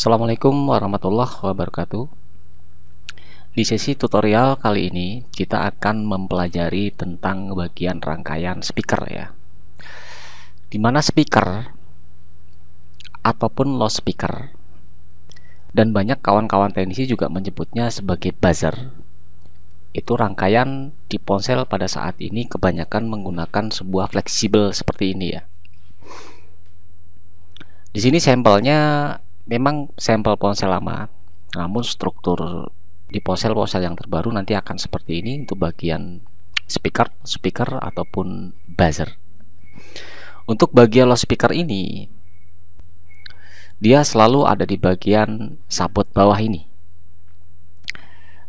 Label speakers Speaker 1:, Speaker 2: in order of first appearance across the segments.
Speaker 1: Assalamualaikum warahmatullahi wabarakatuh Di sesi tutorial kali ini kita akan mempelajari tentang bagian rangkaian speaker ya Dimana speaker ataupun speaker dan banyak kawan-kawan teknisi juga menyebutnya sebagai buzzer itu rangkaian di ponsel pada saat ini kebanyakan menggunakan sebuah fleksibel seperti ini ya di sini sampelnya memang sampel ponsel lama namun struktur di ponsel-ponsel yang terbaru nanti akan seperti ini untuk bagian speaker speaker ataupun buzzer untuk bagian speaker ini dia selalu ada di bagian support bawah ini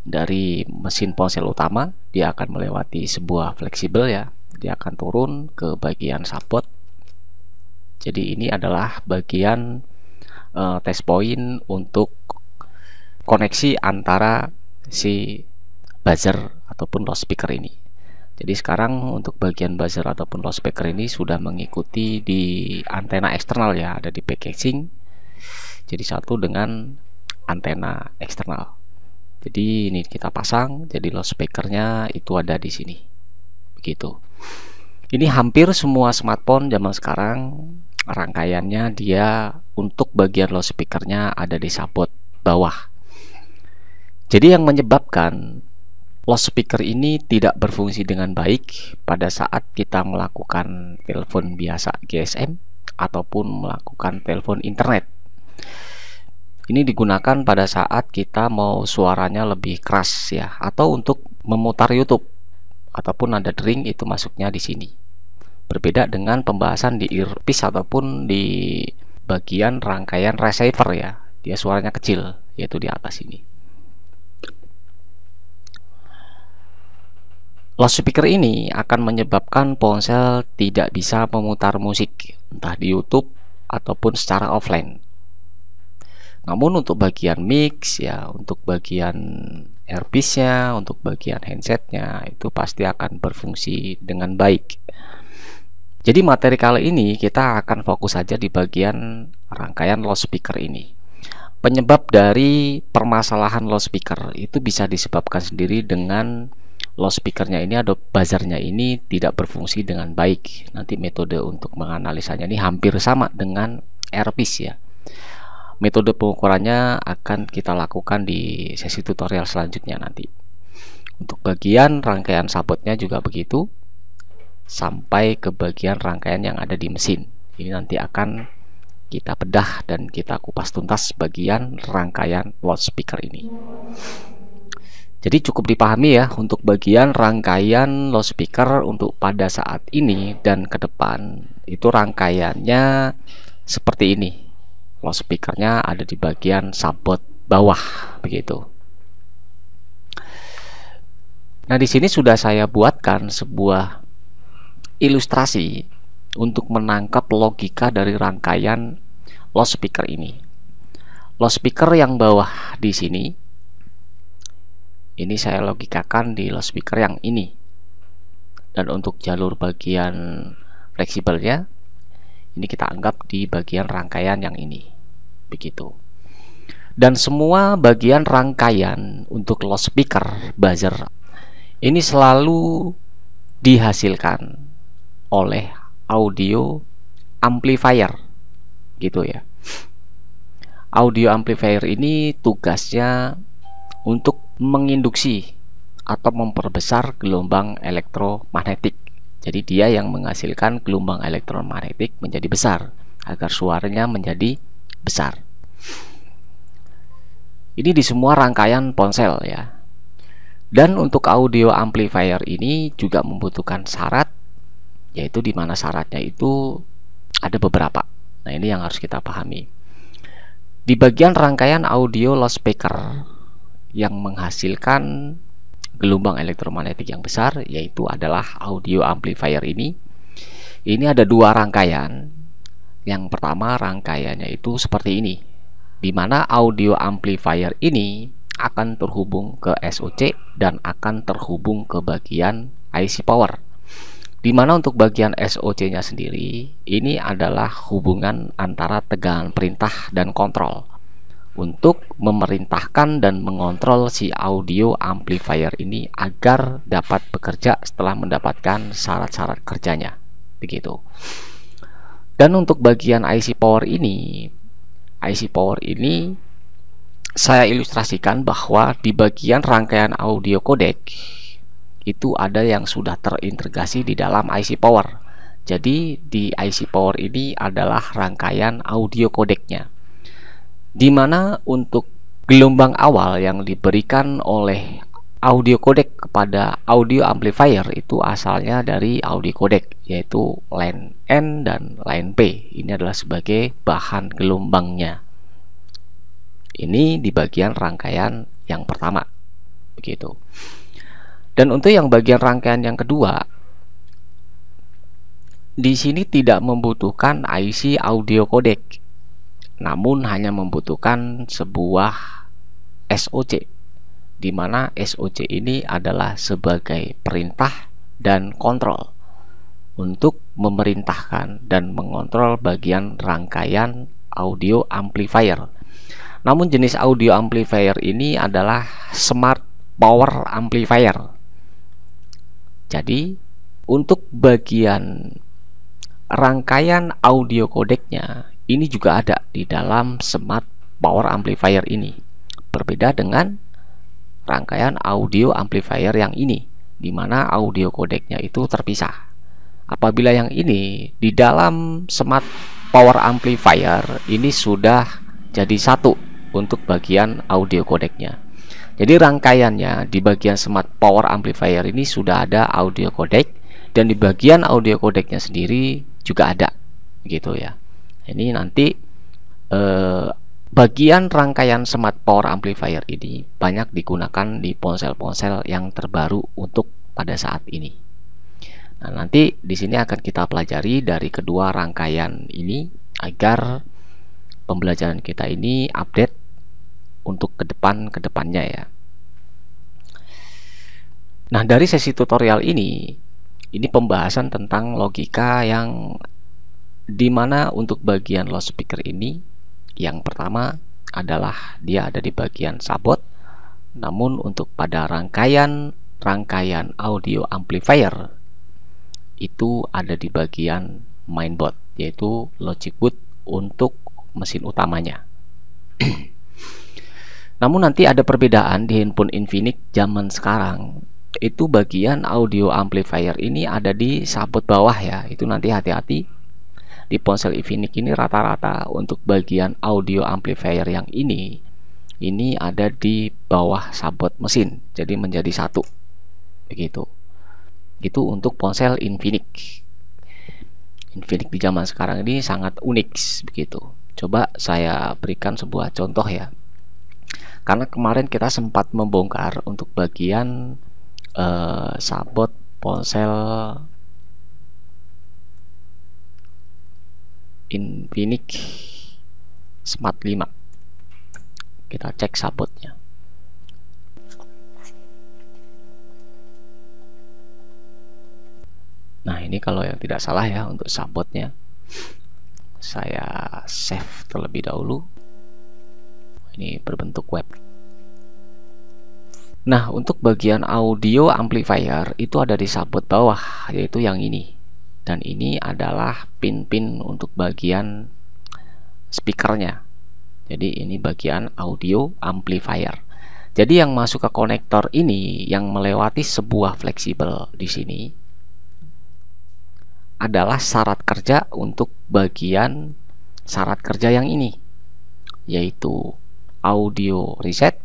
Speaker 1: dari mesin ponsel utama dia akan melewati sebuah fleksibel ya dia akan turun ke bagian support jadi ini adalah bagian uh, eh, test point untuk koneksi antara si buzzer ataupun speaker ini. Jadi sekarang untuk bagian buzzer ataupun speaker ini sudah mengikuti di antena eksternal ya, ada di packaging. Jadi satu dengan antena eksternal. Jadi ini kita pasang, jadi speakernya itu ada di sini. Begitu. Ini hampir semua smartphone zaman sekarang rangkaiannya dia untuk bagian speakernya ada di support bawah jadi yang menyebabkan loss speaker ini tidak berfungsi dengan baik pada saat kita melakukan telepon biasa GSM ataupun melakukan telepon internet ini digunakan pada saat kita mau suaranya lebih keras ya atau untuk memutar YouTube ataupun ada drink itu masuknya di sini berbeda dengan pembahasan di earpiece ataupun di bagian rangkaian receiver ya dia suaranya kecil yaitu di atas ini loss speaker ini akan menyebabkan ponsel tidak bisa memutar musik entah di YouTube ataupun secara offline. Namun untuk bagian mix ya, untuk bagian earpiece-nya, untuk bagian handsetnya itu pasti akan berfungsi dengan baik. Jadi materi kali ini kita akan fokus saja di bagian rangkaian speaker ini. Penyebab dari permasalahan speaker itu bisa disebabkan sendiri dengan speakernya ini atau buzzernya ini tidak berfungsi dengan baik. Nanti metode untuk menganalisanya ini hampir sama dengan earpiece ya. Metode pengukurannya akan kita lakukan di sesi tutorial selanjutnya nanti. Untuk bagian rangkaian sabotnya juga begitu sampai ke bagian rangkaian yang ada di mesin. Ini nanti akan kita bedah dan kita kupas tuntas bagian rangkaian loudspeaker ini. Jadi cukup dipahami ya untuk bagian rangkaian loudspeaker untuk pada saat ini dan ke depan itu rangkaiannya seperti ini. Loudspeakernya ada di bagian sabot bawah begitu. Nah di sini sudah saya buatkan sebuah ilustrasi untuk menangkap logika dari rangkaian speaker ini. speaker yang bawah di sini ini saya logikakan di speaker yang ini. Dan untuk jalur bagian fleksibelnya ini kita anggap di bagian rangkaian yang ini. Begitu. Dan semua bagian rangkaian untuk speaker buzzer ini selalu dihasilkan oleh audio amplifier gitu ya. Audio amplifier ini tugasnya untuk menginduksi atau memperbesar gelombang elektromagnetik. Jadi dia yang menghasilkan gelombang elektromagnetik menjadi besar agar suaranya menjadi besar. Ini di semua rangkaian ponsel ya. Dan untuk audio amplifier ini juga membutuhkan syarat yaitu di mana syaratnya itu ada beberapa. Nah, ini yang harus kita pahami. Di bagian rangkaian audio loudspeaker yang menghasilkan gelombang elektromagnetik yang besar yaitu adalah audio amplifier ini. Ini ada dua rangkaian. Yang pertama rangkaiannya itu seperti ini. Di mana audio amplifier ini akan terhubung ke SOC dan akan terhubung ke bagian IC power di mana untuk bagian SOC-nya sendiri, ini adalah hubungan antara tegangan perintah dan kontrol untuk memerintahkan dan mengontrol si audio amplifier ini agar dapat bekerja setelah mendapatkan syarat-syarat kerjanya. Begitu. Dan untuk bagian IC power ini, IC power ini saya ilustrasikan bahwa di bagian rangkaian audio codec itu ada yang sudah terintegrasi di dalam IC Power. Jadi di IC Power ini adalah rangkaian audio kodeknya. Dimana untuk gelombang awal yang diberikan oleh audio codec kepada audio amplifier itu asalnya dari audio codec yaitu line N dan line P. Ini adalah sebagai bahan gelombangnya. Ini di bagian rangkaian yang pertama. Begitu. Dan untuk yang bagian rangkaian yang kedua, di sini tidak membutuhkan IC audio codec, namun hanya membutuhkan sebuah SOC, di mana SOC ini adalah sebagai perintah dan kontrol untuk memerintahkan dan mengontrol bagian rangkaian audio amplifier. Namun jenis audio amplifier ini adalah smart power amplifier jadi untuk bagian rangkaian audio kodeknya ini juga ada di dalam smart power amplifier ini. Berbeda dengan rangkaian audio amplifier yang ini di mana audio kodeknya itu terpisah. Apabila yang ini di dalam smart power amplifier ini sudah jadi satu untuk bagian audio kodeknya. Jadi rangkaiannya di bagian smart power amplifier ini sudah ada audio codec dan di bagian audio codecnya sendiri juga ada gitu ya. Ini nanti eh, bagian rangkaian smart power amplifier ini banyak digunakan di ponsel-ponsel yang terbaru untuk pada saat ini. Nah, nanti di sini akan kita pelajari dari kedua rangkaian ini agar pembelajaran kita ini update untuk ke depan ke depannya ya. Nah, dari sesi tutorial ini ini pembahasan tentang logika yang dimana untuk bagian speaker ini yang pertama adalah dia ada di bagian sabot namun untuk pada rangkaian rangkaian audio amplifier itu ada di bagian mainboard yaitu logic boot untuk mesin utamanya Namun nanti ada perbedaan di handphone Infinix zaman sekarang. Itu bagian audio amplifier ini ada di sabut bawah ya. Itu nanti hati-hati. Di ponsel Infinix ini rata-rata untuk bagian audio amplifier yang ini ini ada di bawah sabut mesin jadi menjadi satu begitu itu untuk ponsel Infinix Infinix di zaman sekarang ini sangat unik begitu coba saya berikan sebuah contoh ya karena kemarin kita sempat membongkar untuk bagian uh, sabot ponsel Infinix Smart 5 kita cek sabotnya nah ini kalau yang tidak salah ya untuk sabotnya saya save terlebih dahulu ini berbentuk web. Nah, untuk bagian audio amplifier itu ada di sabut bawah, yaitu yang ini. Dan ini adalah pin-pin untuk bagian speakernya. Jadi ini bagian audio amplifier. Jadi yang masuk ke konektor ini yang melewati sebuah fleksibel di sini adalah syarat kerja untuk bagian syarat kerja yang ini yaitu audio reset,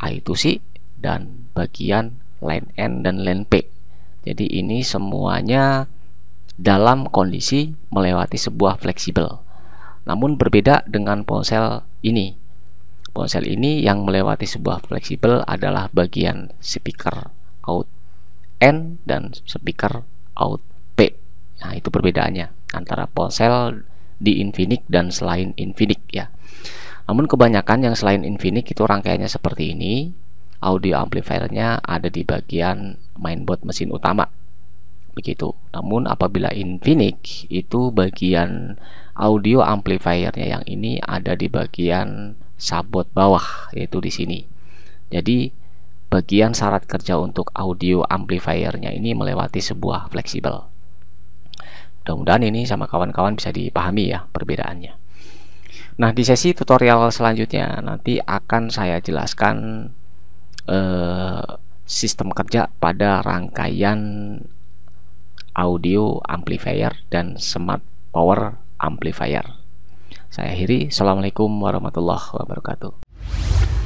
Speaker 1: I2C, dan bagian line N dan line P. Jadi ini semuanya dalam kondisi melewati sebuah fleksibel. Namun berbeda dengan ponsel ini. Ponsel ini yang melewati sebuah fleksibel adalah bagian speaker out N dan speaker out P. Nah, itu perbedaannya antara ponsel di Infinix dan selain Infinix ya. Namun kebanyakan yang selain Infinix itu rangkaiannya seperti ini. Audio amplifiernya ada di bagian mainboard mesin utama. Begitu. Namun apabila Infinix itu bagian audio amplifiernya yang ini ada di bagian sabot bawah yaitu di sini. Jadi bagian syarat kerja untuk audio amplifiernya ini melewati sebuah fleksibel. Mudah-mudahan ini sama kawan-kawan bisa dipahami ya perbedaannya. Nah, di sesi tutorial selanjutnya nanti akan saya jelaskan eh, sistem kerja pada rangkaian audio amplifier dan smart power amplifier. Saya akhiri, Assalamualaikum warahmatullahi wabarakatuh.